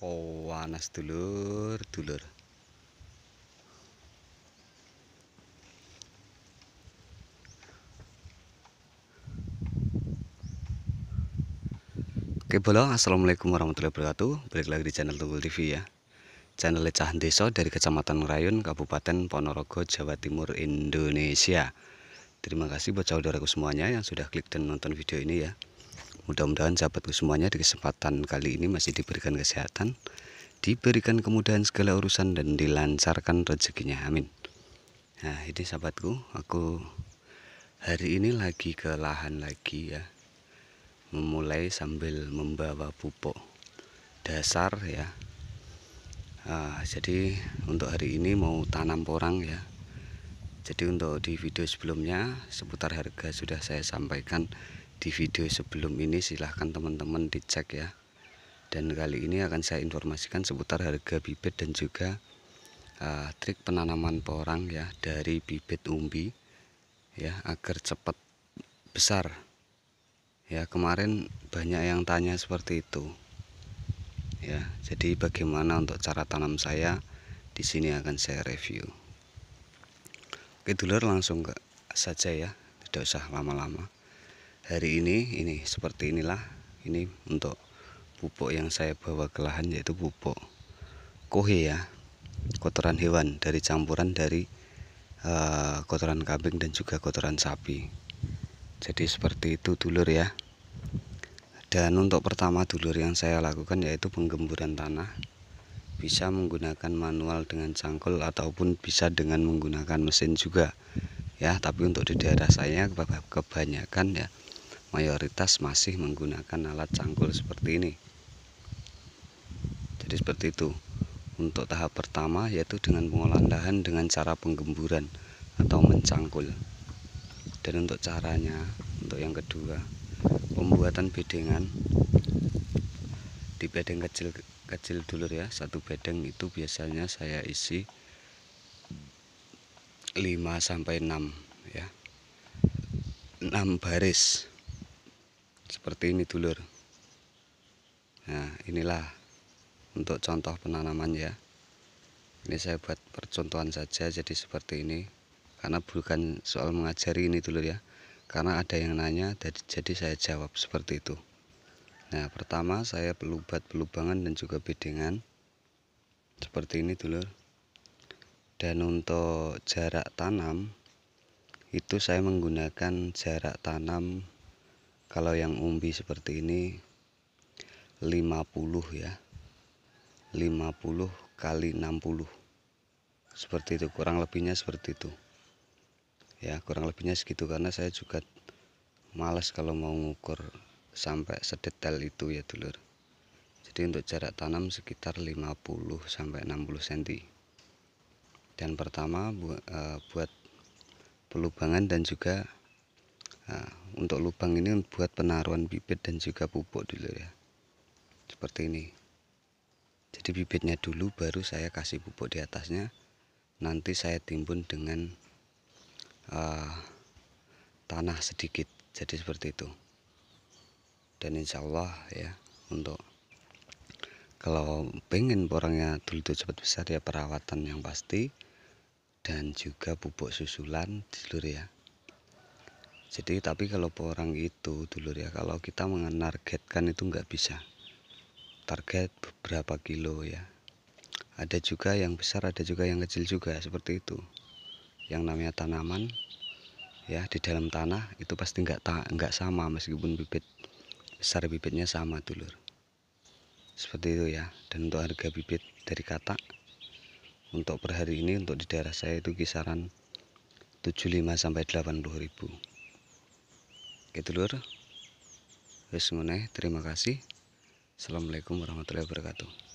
Panas dulur, dulur. Oke bolo, assalamualaikum warahmatullahi wabarakatuh. Balik lagi di channel Tunggul TV ya. Channel lecah Deso dari Kecamatan Ngerayun, Kabupaten Ponorogo, Jawa Timur, Indonesia. Terima kasih buat saudaraku semuanya yang sudah klik dan nonton video ini ya. Mudah-mudahan sahabatku semuanya di kesempatan kali ini masih diberikan kesehatan, diberikan kemudahan segala urusan dan dilancarkan rezekinya. Amin. Nah, ini sahabatku, aku hari ini lagi ke lahan lagi ya. Memulai sambil membawa pupuk dasar ya. Uh, jadi untuk hari ini mau tanam porang ya. Jadi untuk di video sebelumnya seputar harga sudah saya sampaikan di video sebelum ini silahkan teman-teman dicek ya dan kali ini akan saya informasikan seputar harga bibit dan juga uh, trik penanaman porang ya dari bibit umbi ya agar cepat besar ya kemarin banyak yang tanya seperti itu ya jadi bagaimana untuk cara tanam saya di sini akan saya review Oke dulur langsung ke saja ya, tidak usah lama-lama hari ini ini seperti inilah ini untuk pupuk yang saya bawa ke lahan yaitu pupuk kohe ya kotoran hewan dari campuran dari uh, kotoran kambing dan juga kotoran sapi jadi seperti itu dulur ya dan untuk pertama dulur yang saya lakukan yaitu penggemburan tanah bisa menggunakan manual dengan cangkul ataupun bisa dengan menggunakan mesin juga ya tapi untuk di daerah saya kebanyakan ya mayoritas masih menggunakan alat cangkul seperti ini jadi seperti itu untuk tahap pertama yaitu dengan pengolahan lahan dengan cara penggemburan atau mencangkul dan untuk caranya untuk yang kedua pembuatan bedengan di bedeng kecil kecil dulu ya satu bedeng itu biasanya saya isi 5 6 ya 6 baris seperti ini dulur nah inilah untuk contoh penanaman ya ini saya buat percontohan saja jadi seperti ini karena bukan soal mengajari ini dulur ya karena ada yang nanya jadi saya jawab seperti itu nah pertama saya pelubat pelubangan dan juga bedengan seperti ini dulur dan untuk jarak tanam itu saya menggunakan jarak tanam kalau yang umbi seperti ini 50 ya 50 kali 60 seperti itu kurang lebihnya seperti itu ya kurang lebihnya segitu karena saya juga males kalau mau ngukur sampai sedetail itu ya dulur jadi untuk jarak tanam sekitar 50 sampai 60 cm dan pertama eh, buat pelubangan dan juga nah, untuk lubang ini kan buat penaruhan bibit dan juga pupuk dulu ya seperti ini jadi bibitnya dulu baru saya kasih pupuk di atasnya nanti saya timbun dengan uh, tanah sedikit jadi seperti itu dan insya Allah ya untuk kalau pengen porangnya dulu cepat besar ya perawatan yang pasti dan juga pupuk susulan dulu ya jadi tapi kalau orang itu dulur ya kalau kita menargetkan itu nggak bisa target beberapa kilo ya ada juga yang besar ada juga yang kecil juga seperti itu yang namanya tanaman ya di dalam tanah itu pasti nggak nggak sama meskipun bibit besar bibitnya sama dulur seperti itu ya dan untuk harga bibit dari kata untuk per hari ini untuk di daerah saya itu kisaran 75 sampai 80 ribu gitu lur terima kasih assalamualaikum warahmatullahi wabarakatuh